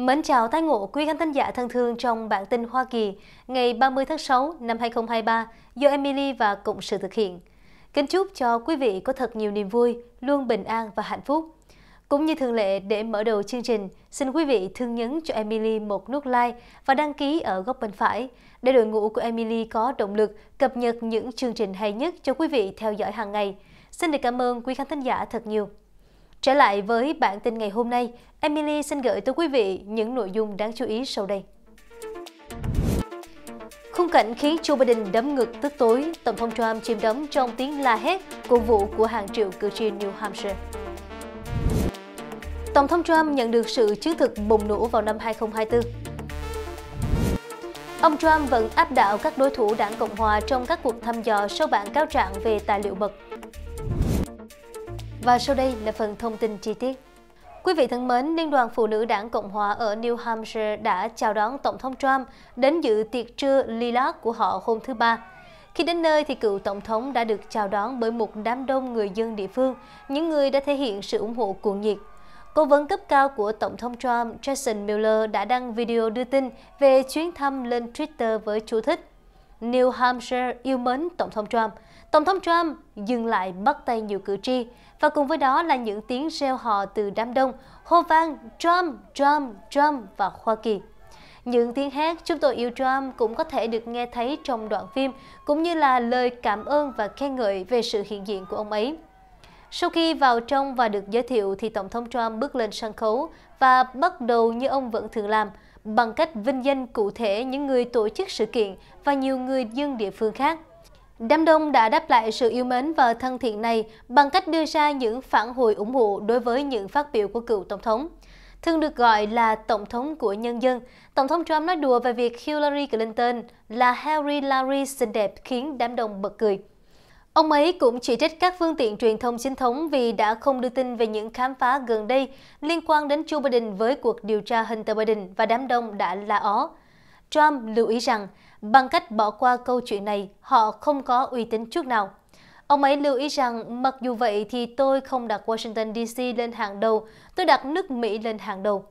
Mến chào tái ngộ quý khán thính giả thân thương trong bản tin Hoa Kỳ ngày 30 tháng 6 năm 2023 do Emily và Cộng sự thực hiện. Kính chúc cho quý vị có thật nhiều niềm vui, luôn bình an và hạnh phúc. Cũng như thường lệ, để mở đầu chương trình, xin quý vị thương nhấn cho Emily một nút like và đăng ký ở góc bên phải, để đội ngũ của Emily có động lực cập nhật những chương trình hay nhất cho quý vị theo dõi hàng ngày. Xin được cảm ơn quý khán thính giả thật nhiều. Trở lại với bản tin ngày hôm nay, Emily xin gửi tới quý vị những nội dung đáng chú ý sau đây. Khung cảnh khiến Joe Biden đấm ngực tức tối, Tổng thống Trump chìm đấm trong tiếng la hét, cổ vũ của hàng triệu cử tri New Hampshire. Tổng thống Trump nhận được sự chứng thực bùng nổ vào năm 2024. Ông Trump vẫn áp đảo các đối thủ đảng Cộng hòa trong các cuộc thăm dò sau bản cáo trạng về tài liệu mật và sau đây là phần thông tin chi tiết. Quý vị thân mến, Liên đoàn Phụ nữ Đảng Cộng Hòa ở New Hampshire đã chào đón Tổng thống Trump đến dự tiệc trưa Lilac của họ hôm thứ Ba. Khi đến nơi thì cựu Tổng thống đã được chào đón bởi một đám đông người dân địa phương, những người đã thể hiện sự ủng hộ cuồng nhiệt. Cố vấn cấp cao của Tổng thống Trump Jason Miller đã đăng video đưa tin về chuyến thăm lên Twitter với chú thích New Hampshire yêu mến Tổng thống Trump. Tổng thống Trump dừng lại bắt tay nhiều cử tri. Và cùng với đó là những tiếng reo hò từ đám đông, hô vang Trump, Trump, Trump và Hoa Kỳ. Những tiếng hát Chúng tôi yêu Trump cũng có thể được nghe thấy trong đoạn phim, cũng như là lời cảm ơn và khen ngợi về sự hiện diện của ông ấy. Sau khi vào trong và được giới thiệu thì Tổng thống Trump bước lên sân khấu và bắt đầu như ông vẫn thường làm, bằng cách vinh danh cụ thể những người tổ chức sự kiện và nhiều người dân địa phương khác. Đám đông đã đáp lại sự yêu mến và thân thiện này bằng cách đưa ra những phản hồi ủng hộ đối với những phát biểu của cựu Tổng thống. Thường được gọi là Tổng thống của nhân dân, Tổng thống Trump nói đùa về việc Hillary Clinton là Harry Larry xinh đẹp khiến đám đông bật cười. Ông ấy cũng chỉ trích các phương tiện truyền thông chính thống vì đã không đưa tin về những khám phá gần đây liên quan đến Joe Biden với cuộc điều tra Hunter Biden và đám đông đã la ó. Trump lưu ý rằng Bằng cách bỏ qua câu chuyện này, họ không có uy tín trước nào. Ông ấy lưu ý rằng mặc dù vậy thì tôi không đặt Washington DC lên hàng đầu, tôi đặt nước Mỹ lên hàng đầu.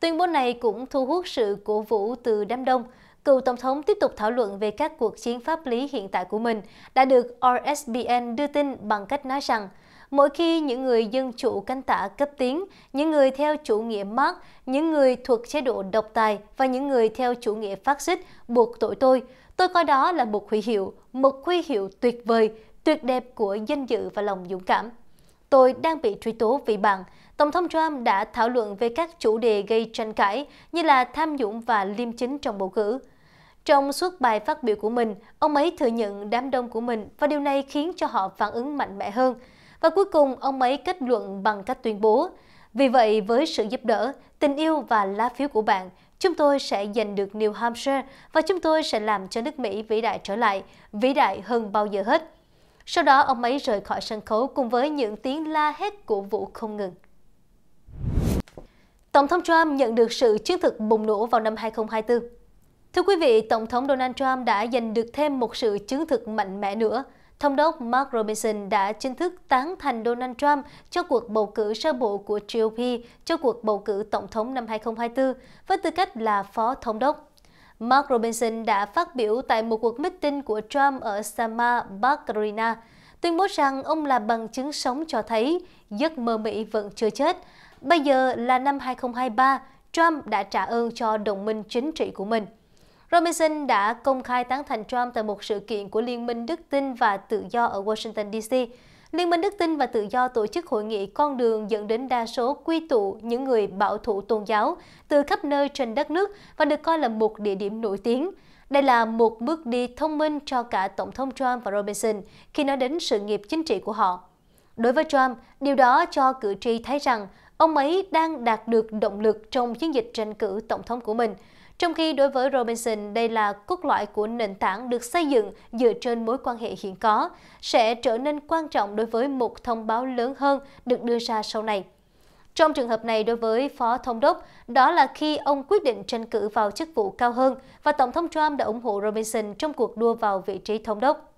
Tuyên bố này cũng thu hút sự cổ vũ từ đám đông. Cựu Tổng thống tiếp tục thảo luận về các cuộc chiến pháp lý hiện tại của mình đã được RSBN đưa tin bằng cách nói rằng Mỗi khi những người dân chủ cánh tả cấp tiến, những người theo chủ nghĩa Marx, những người thuộc chế độ độc tài và những người theo chủ nghĩa phát xít buộc tội tôi, tôi coi đó là một huy hiệu, một huy hiệu tuyệt vời, tuyệt đẹp của danh dự và lòng dũng cảm. Tôi đang bị truy tố vì bạn. Tổng thống Trump đã thảo luận về các chủ đề gây tranh cãi như là tham nhũng và liêm chính trong bầu cử. Trong suốt bài phát biểu của mình, ông ấy thừa nhận đám đông của mình và điều này khiến cho họ phản ứng mạnh mẽ hơn – và cuối cùng, ông ấy kết luận bằng cách tuyên bố, vì vậy, với sự giúp đỡ, tình yêu và lá phiếu của bạn, chúng tôi sẽ giành được New Hampshire và chúng tôi sẽ làm cho nước Mỹ vĩ đại trở lại, vĩ đại hơn bao giờ hết. Sau đó, ông ấy rời khỏi sân khấu cùng với những tiếng la hét của vũ không ngừng. Tổng thống Trump nhận được sự chứng thực bùng nổ vào năm 2024. Thưa quý vị, Tổng thống Donald Trump đã giành được thêm một sự chứng thực mạnh mẽ nữa – Thống đốc Mark Robinson đã chính thức tán thành Donald Trump cho cuộc bầu cử sơ bộ của GOP cho cuộc bầu cử tổng thống năm 2024 với tư cách là phó thống đốc. Mark Robinson đã phát biểu tại một cuộc meeting của Trump ở Sama, Bắc tuyên bố rằng ông là bằng chứng sống cho thấy giấc mơ Mỹ vẫn chưa chết. Bây giờ là năm 2023, Trump đã trả ơn cho đồng minh chính trị của mình. Robinson đã công khai tán thành Trump tại một sự kiện của Liên minh Đức Tin và Tự do ở Washington, D.C. Liên minh Đức Tin và Tự do tổ chức hội nghị con đường dẫn đến đa số quy tụ những người bảo thủ tôn giáo từ khắp nơi trên đất nước và được coi là một địa điểm nổi tiếng. Đây là một bước đi thông minh cho cả Tổng thống Trump và Robinson khi nói đến sự nghiệp chính trị của họ. Đối với Trump, điều đó cho cử tri thấy rằng ông ấy đang đạt được động lực trong chiến dịch tranh cử tổng thống của mình – trong khi đối với Robinson, đây là cốt lõi của nền tảng được xây dựng dựa trên mối quan hệ hiện có, sẽ trở nên quan trọng đối với một thông báo lớn hơn được đưa ra sau này. Trong trường hợp này đối với Phó Thống đốc, đó là khi ông quyết định tranh cử vào chức vụ cao hơn và Tổng thống Trump đã ủng hộ Robinson trong cuộc đua vào vị trí Thống đốc.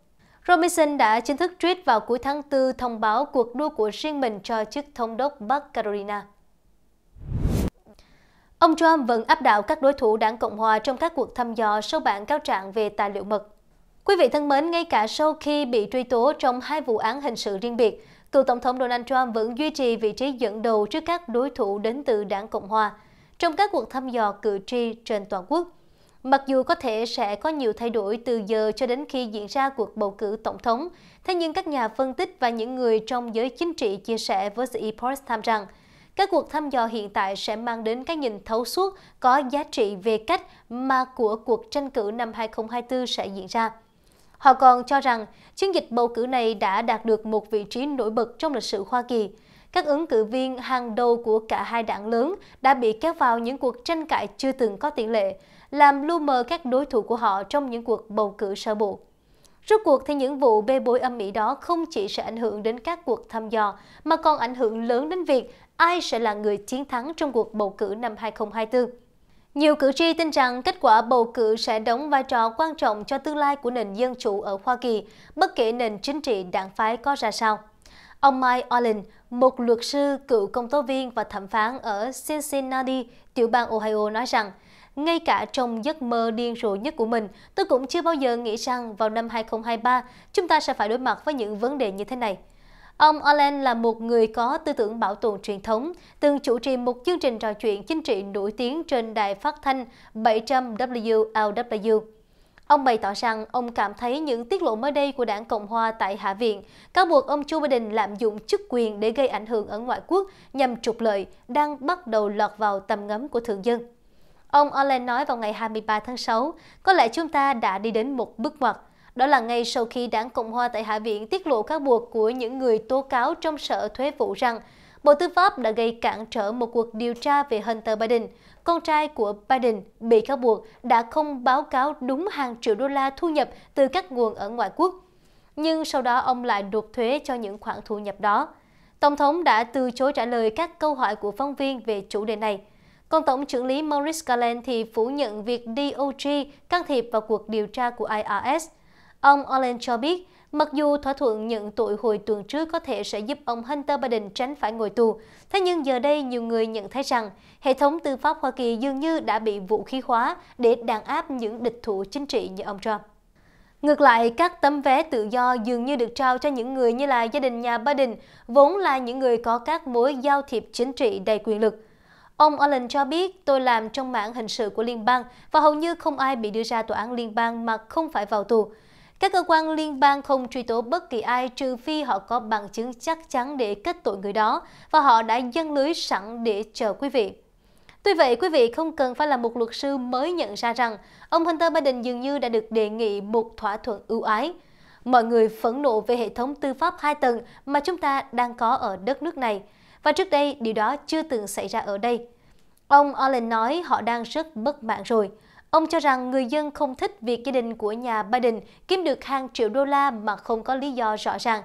Robinson đã chính thức tweet vào cuối tháng 4 thông báo cuộc đua của riêng mình cho chức Thống đốc Bắc Carolina. Ông Trump vẫn áp đảo các đối thủ đảng Cộng hòa trong các cuộc thăm dò sau bản cáo trạng về tài liệu mật. Quý vị thân mến, ngay cả sau khi bị truy tố trong hai vụ án hình sự riêng biệt, cựu Tổng thống Donald Trump vẫn duy trì vị trí dẫn đầu trước các đối thủ đến từ đảng Cộng hòa trong các cuộc thăm dò cử tri trên toàn quốc. Mặc dù có thể sẽ có nhiều thay đổi từ giờ cho đến khi diễn ra cuộc bầu cử tổng thống, thế nhưng các nhà phân tích và những người trong giới chính trị chia sẻ với The Epoch Times rằng các cuộc thăm dò hiện tại sẽ mang đến cái nhìn thấu suốt có giá trị về cách mà của cuộc tranh cử năm 2024 sẽ diễn ra. Họ còn cho rằng chiến dịch bầu cử này đã đạt được một vị trí nổi bật trong lịch sử Hoa Kỳ. Các ứng cử viên hàng đầu của cả hai đảng lớn đã bị kéo vào những cuộc tranh cãi chưa từng có tiền lệ, làm lu mờ các đối thủ của họ trong những cuộc bầu cử sơ bộ. Rốt cuộc thì những vụ bê bối âm mỉ đó không chỉ sẽ ảnh hưởng đến các cuộc thăm dò, mà còn ảnh hưởng lớn đến việc ai sẽ là người chiến thắng trong cuộc bầu cử năm 2024. Nhiều cử tri tin rằng kết quả bầu cử sẽ đóng vai trò quan trọng cho tương lai của nền dân chủ ở Hoa Kỳ, bất kể nền chính trị đảng phái có ra sao. Ông Mike Olin, một luật sư, cựu công tố viên và thẩm phán ở Cincinnati, tiểu bang Ohio nói rằng, ngay cả trong giấc mơ điên rồ nhất của mình, tôi cũng chưa bao giờ nghĩ rằng vào năm 2023 chúng ta sẽ phải đối mặt với những vấn đề như thế này. Ông Allen là một người có tư tưởng bảo tồn truyền thống, từng chủ trì một chương trình trò chuyện chính trị nổi tiếng trên đài phát thanh 700WLW. Ông bày tỏ rằng ông cảm thấy những tiết lộ mới đây của đảng Cộng Hòa tại Hạ viện, cáo buộc ông Joe Biden lạm dụng chức quyền để gây ảnh hưởng ở ngoại quốc nhằm trục lợi, đang bắt đầu lọt vào tầm ngắm của thượng dân. Ông Allen nói vào ngày 23 tháng 6, có lẽ chúng ta đã đi đến một bước ngoặt đó là ngay sau khi đảng Cộng Hòa tại Hạ viện tiết lộ các buộc của những người tố cáo trong sở thuế vụ rằng Bộ Tư pháp đã gây cản trở một cuộc điều tra về Hunter Biden, con trai của Biden bị cáo buộc đã không báo cáo đúng hàng triệu đô la thu nhập từ các nguồn ở ngoại quốc. Nhưng sau đó ông lại nộp thuế cho những khoản thu nhập đó. Tổng thống đã từ chối trả lời các câu hỏi của phóng viên về chủ đề này. Còn Tổng trưởng lý Maurice Garland thì phủ nhận việc DOJ can thiệp vào cuộc điều tra của IRS – Ông Olen cho biết, mặc dù thỏa thuận nhận tội hồi tuần trước có thể sẽ giúp ông Hunter Biden tránh phải ngồi tù, thế nhưng giờ đây nhiều người nhận thấy rằng hệ thống tư pháp Hoa Kỳ dường như đã bị vũ khí hóa để đàn áp những địch thủ chính trị như ông Trump. Ngược lại, các tấm vé tự do dường như được trao cho những người như là gia đình nhà Biden, vốn là những người có các mối giao thiệp chính trị đầy quyền lực. Ông Allen cho biết, tôi làm trong mảng hình sự của liên bang và hầu như không ai bị đưa ra tòa án liên bang mà không phải vào tù. Các cơ quan liên bang không truy tố bất kỳ ai trừ phi họ có bằng chứng chắc chắn để kết tội người đó và họ đã dâng lưới sẵn để chờ quý vị. Tuy vậy, quý vị không cần phải là một luật sư mới nhận ra rằng ông Hunter Biden dường như đã được đề nghị một thỏa thuận ưu ái. Mọi người phẫn nộ về hệ thống tư pháp hai tầng mà chúng ta đang có ở đất nước này. Và trước đây, điều đó chưa từng xảy ra ở đây. Ông Allen nói họ đang rất bất mãn rồi. Ông cho rằng người dân không thích việc gia đình của nhà Biden kiếm được hàng triệu đô la mà không có lý do rõ ràng.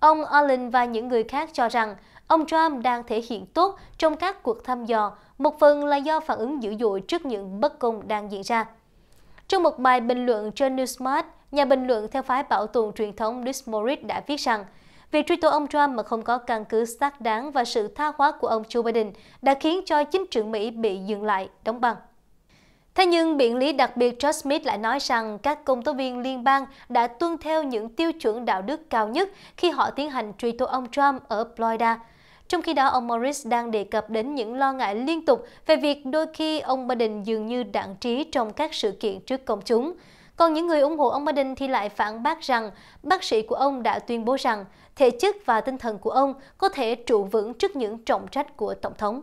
Ông Allen và những người khác cho rằng ông Trump đang thể hiện tốt trong các cuộc thăm dò, một phần là do phản ứng dữ dội trước những bất công đang diễn ra. Trong một bài bình luận trên Newsmart, nhà bình luận theo phái bảo tồn truyền thống Dis Morris đã viết rằng Việc truy tố ông Trump mà không có căn cứ xác đáng và sự tha hóa của ông Joe Biden đã khiến cho chính trưởng Mỹ bị dừng lại, đóng băng. Thế nhưng biện lý đặc biệt George Smith lại nói rằng các công tố viên liên bang đã tuân theo những tiêu chuẩn đạo đức cao nhất khi họ tiến hành truy tố ông Trump ở Florida. Trong khi đó, ông Morris đang đề cập đến những lo ngại liên tục về việc đôi khi ông Biden dường như đạn trí trong các sự kiện trước công chúng. Còn những người ủng hộ ông Biden thì lại phản bác rằng bác sĩ của ông đã tuyên bố rằng thể chất và tinh thần của ông có thể trụ vững trước những trọng trách của Tổng thống.